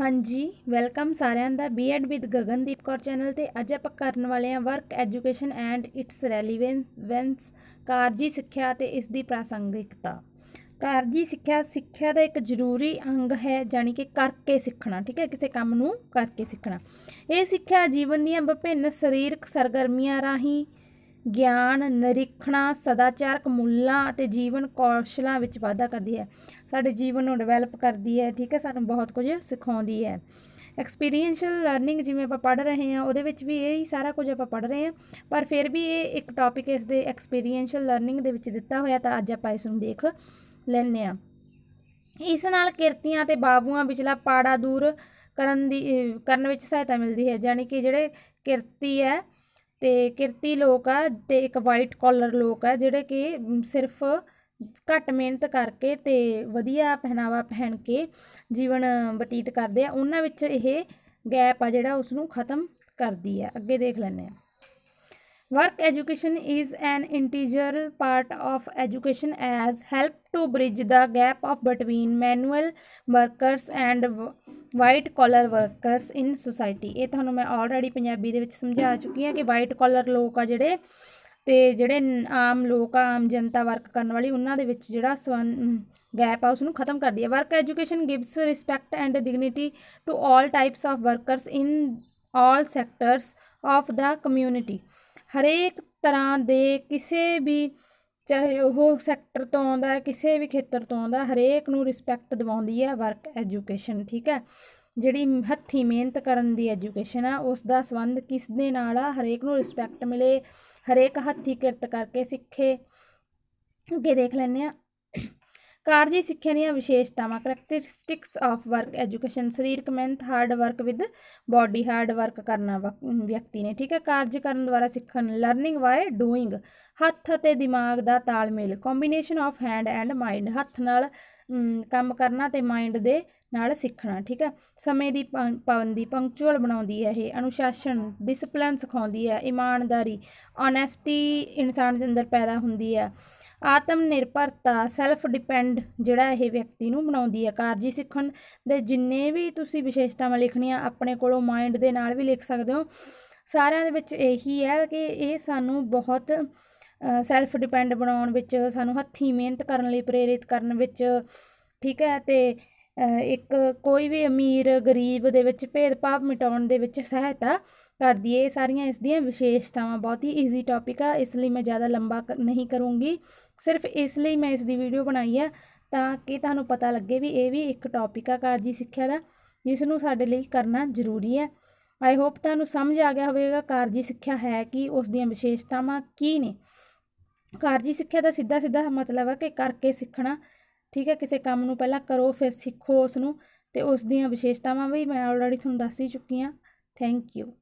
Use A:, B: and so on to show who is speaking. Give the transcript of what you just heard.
A: ਹਾਂਜੀ ਵੈਲਕਮ ਸਾਰਿਆਂ ਦਾ BEd with Gagandeep Kaur channel ਤੇ ਅੱਜ ਆਪਾਂ ਕਰਨ ਵਾਲੇ ਆ work education and its relevance ਵੈਂਸ ਕਾਰਜੀ ਸਿੱਖਿਆ ਤੇ ਇਸ ਦੀ ਪ੍ਰਾਸੰਗਿਕਤਾ ਕਾਰਜੀ ਸਿੱਖਿਆ ਸਿੱਖਿਆ ਦਾ ਇੱਕ ਜ਼ਰੂਰੀ ਅੰਗ ਹੈ ਜਾਨੀ ਕਿ ਕਰਕੇ ਸਿੱਖਣਾ ਠੀਕ ਹੈ ਕਿਸੇ ਕੰਮ ਨੂੰ ਕਰਕੇ ਸਿੱਖਣਾ ਇਹ ਸਿੱਖਿਆ ਜੀਵਨ ਦੀਆਂ ਵਿਭਿੰਨ ਸਰੀਰਕ ਸਰਗਰਮੀਆਂ ਰਾਹੀਂ ਗਿਆਨ ਨਿਰੀਖਣਾ ਸਦਾਚਾਰਕ ਮੁੱਲਾਂ ਅਤੇ ਜੀਵਨ ਕੌਸ਼ਲਾਂ ਵਿੱਚ ਵਾਧਾ ਕਰਦੀ ਹੈ ਸਾਡੇ ਜੀਵਨ ਨੂੰ ਡਿਵੈਲਪ ਕਰਦੀ ਹੈ ਠੀਕ ਹੈ ਸਾਨੂੰ ਬਹੁਤ ਕੁਝ ਸਿਖਾਉਂਦੀ ਹੈ ਐਕਸਪੀਰੀਐਂਸ਼ੀਅਲ ਲਰਨਿੰਗ ਜਿਵੇਂ ਆਪਾਂ ਪੜ ਰਹੇ ਹਾਂ ਉਹਦੇ ਵਿੱਚ ਵੀ ਇਹ ਹੀ ਸਾਰਾ ਕੁਝ ਆਪਾਂ ਪੜ ਰਹੇ ਹਾਂ ਪਰ ਫਿਰ ਵੀ ਇਹ ਇੱਕ ਟੌਪਿਕ ਇਸ ਦੇ ਐਕਸਪੀਰੀਐਂਸ਼ੀਅਲ ਲਰਨਿੰਗ ਦੇ ਵਿੱਚ ਦਿੱਤਾ ਹੋਇਆ ਤਾਂ ਅੱਜ ਆਪਾਂ ਇਸ ਨੂੰ ਦੇਖ ਲੈਂਦੇ ਹਾਂ ਇਸ ਨਾਲ ਕਿਰਤੀਆਂ ਤੇ ਬਾਬੂਆਂ ਵਿਚਲਾ ਪਾੜਾ ਦੂਰ ਕਰਨ ਦੀ ਕਰਨ ਵਿੱਚ ਸਹਾਇਤਾ ਮਿਲਦੀ ਹੈ ਯਾਨੀ ਕਿ ਜਿਹੜੇ ਕਿਰਤੀ ਹੈ ਤੇ ਕਿਰਤੀ ਲੋਕ ਆ ਤੇ ਇੱਕ ਵਾਈਟ ਕਾਲਰ ਲੋਕ ਆ ਜਿਹੜੇ ਕਿ ਸਿਰਫ ਘੱਟ ਮਿਹਨਤ ਕਰਕੇ ਤੇ ਵਧੀਆ ਪਹਿਨਾਵਾ ਪਹਿਨ ਕੇ ਜੀਵਨ ਬਤੀਤ ਕਰਦੇ ਆ ਉਹਨਾਂ ਵਿੱਚ ਇਹ ਗੈਪ ਆ ਜਿਹੜਾ ਉਸ ਨੂੰ ਖਤਮ ਕਰਦੀ ਆ ਅੱਗੇ ਦੇਖ ਲੈਂਦੇ ਆ Work education is an integral part of education as help to bridge the gap of between manual workers and white collar workers in society ਇਹ ਤੁਹਾਨੂੰ ਮੈਂ ਆਲਰੇਡੀ ਪੰਜਾਬੀ ਦੇ ਵਿੱਚ ਸਮਝਾ ਚੁੱਕੀ ਹਾਂ ਕਿ ਵਾਈਟ ਕਾਲਰ ਲੋਕ ਆ ਜਿਹੜੇ ਤੇ ਜਿਹੜੇ ਆਮ ਲੋਕ ਆ ਆਮ ਜਨਤਾ ਵਰਕ ਕਰਨ ਵਾਲੀ ਉਹਨਾਂ ਦੇ ਵਿੱਚ ਜਿਹੜਾ ਗੈਪ ਆ ਉਸ ਨੂੰ ਖਤਮ ਕਰਦੀ ਹੈ work education gives respect and dignity to all types of workers in all sectors of the community ਹਰੇਕ ਤਰ੍ਹਾਂ ਦੇ ਕਿਸੇ ਵੀ ਚਾਹੇ ਉਹ ਸੈਕਟਰ ਤੋਂ ਆਉਂਦਾ ਹੈ ਕਿਸੇ ਵੀ ਖੇਤਰ ਤੋਂ ਆਉਂਦਾ ਹਰੇਕ ਨੂੰ ਰਿਸਪੈਕਟ ਦਿਵਾਉਂਦੀ ਹੈ ਵਰਕ ਐਜੂਕੇਸ਼ਨ ਠੀਕ ਹੈ ਜਿਹੜੀ ਹੱਥੀ ਮਿਹਨਤ ਕਰਨ ਦੀ ਐਜੂਕੇਸ਼ਨ ਆ ਉਸ ਦਾ ਸੰਬੰਧ ਕਿਸ ਦੇ ਨਾਲ ਆ ਹਰੇਕ ਨੂੰ ਰਿਸਪੈਕਟ ਮਿਲੇ ਹਰੇਕ ਹੱਥੀ ਕਿਰਤ ਕਰਕੇ ਸਿੱਖੇ ਅੱਗੇ ਦੇਖ ਲੈਣੇ ਆ ਕਾਰਜੀ ਸਿੱਖਿਆ ਦੀਆਂ ਵਿਸ਼ੇਸ਼ਤਾਵਾਂ ਕੈਰੈਕਟਰਿਸਟਿਕਸ ਆਫ ਵਰਕ ਐਜੂਕੇਸ਼ਨ ਸਰੀਰਕ ਮਿਹਨਤ hard work with body hard work ਕਰਨਾ ਵਿਅਕਤੀ ਨੇ ਠੀਕ ਹੈ ਕਾਰਜ ਕਰਨ ਦੁਆਰਾ ਸਿੱਖਣ ਲਰਨਿੰਗ ਵਾਏ ਡੂਇੰਗ ਹੱਥ ਅਤੇ ਦਿਮਾਗ ਦਾ ਤਾਲਮੇਲ combination of hand and mind ਹੱਥ ਨਾਲ ਕੰਮ ਕਰਨਾ ਤੇ ਮਾਈਂਡ ਦੇ ਨਾਲ ਸਿੱਖਣਾ ਠੀਕ ਹੈ ਸਮੇਂ ਦੀ ਪਾਬੰਦੀ ਪੰਕਚੁਅਲ ਬਣਾਉਂਦੀ ਹੈ ਇਹ ਅਨੁਸ਼ਾਸਨ ਡਿਸਪਲਿਨ ਸਿਖਾਉਂਦੀ ਹੈ ਇਮਾਨਦਾਰੀ ਓਨੈਸਟੀ ਇਨਸਾਨ ਦੇ ਅੰਦਰ ਪੈਦਾ ਹੁੰਦੀ ਹੈ ਆਤਮ ਨਿਰਭਰਤਾ ਸੈਲਫ ਡਿਪੈਂਡ ਜਿਹੜਾ ਇਹ ਵਿਅਕਤੀ ਨੂੰ ਬਣਾਉਂਦੀ ਹੈ ਕਾਰਜੀ ਸਿੱਖਣ ਦੇ ਜਿੰਨੇ ਵੀ ਤੁਸੀਂ ਵਿਸ਼ੇਸ਼ਤਾਵਾਂ ਲਿਖਣੀਆਂ ਆਪਣੇ ਕੋਲੋਂ ਮਾਈਂਡ ਦੇ ਨਾਲ ਵੀ ਲਿਖ ਸਕਦੇ ਹੋ ਸਾਰਿਆਂ ਦੇ ਵਿੱਚ ਇਹੀ ਹੈ ਕਿ ਇਹ ਸਾਨੂੰ ਬਹੁਤ ਸੈਲਫ ਡਿਪੈਂਡ ਬਣਾਉਣ ਵਿੱਚ ਸਾਨੂੰ ਹੱਥੀਂ ਮਿਹਨਤ ਕਰਨ ਲਈ ਪ੍ਰੇਰਿਤ ਕਰਨ ਵਿੱਚ ਠੀਕ ਹੈ ਤੇ ਇੱਕ ਕੋਈ ਵੀ ਅਮੀਰ ਗਰੀਬ ਦੇ ਵਿੱਚ ਭੇਦਭਾਵ ਮਿਟਾਉਣ ਦੇ ਵਿੱਚ ਸਹਾਇਤਾ ਕਰਦੀ ਹੈ ਇਹ ਸਾਰੀਆਂ ਇਸ ਦੀਆਂ ਵਿਸ਼ੇਸ਼ਤਾਵਾਂ ਬਹੁਤ ਹੀ ਈਜ਼ੀ ਟੌਪਿਕ ਆ ਇਸ ਲਈ ਮੈਂ ਜ਼ਿਆਦਾ ਲੰਬਾ ਨਹੀਂ ਕਰੂੰਗੀ ਸਿਰਫ ਇਸ ਲਈ ਮੈਂ ਇਸ ਦੀ ਵੀਡੀਓ ਬਣਾਈ ਆ ਤਾਂ ਕਿ ਤੁਹਾਨੂੰ ਪਤਾ ਲੱਗੇ ਵੀ ਇਹ ਵੀ ਇੱਕ ਟੌਪਿਕ ਆ ਕਾਰਜੀ ਸਿੱਖਿਆ ਦਾ ਜਿਸ ਨੂੰ ਸਾਡੇ ਲਈ ਕਰਨਾ ਜ਼ਰੂਰੀ ਹੈ ਆਈ ਹੋਪ ਤੁਹਾਨੂੰ ਸਮਝ ਆ ਗਿਆ ਹੋਵੇਗਾ ਕਾਰਜੀ ਸਿੱਖਿਆ ਹੈ ਕੀ ਉਸ ਦੀਆਂ ਵਿਸ਼ੇਸ਼ਤਾਵਾਂ ਕੀ ਨੇ ਕਾਰਜੀ ਸਿੱਖਿਆ ਦਾ ਸਿੱਧਾ ਸਿੱਧਾ ਮਤਲਬ ਹੈ ਕਿ ਕਰਕੇ ਸਿੱਖਣਾ ਠੀਕ ਹੈ ਕਿਸੇ ਕੰਮ ਨੂੰ ਪਹਿਲਾਂ ਕਰੋ ਫਿਰ ਸਿੱਖੋ ਉਸ ਨੂੰ ਤੇ ਉਸ ਦੀਆਂ ਵਿਸ਼ੇਸ਼ਤਾਵਾਂ ਵੀ ਮੈਂ ਆਲਰੇਡੀ ਤੁਹਾਨੂੰ ਦੱਸ ਹੀ ਚੁੱਕੀ ਆ ਥੈਂਕ ਯੂ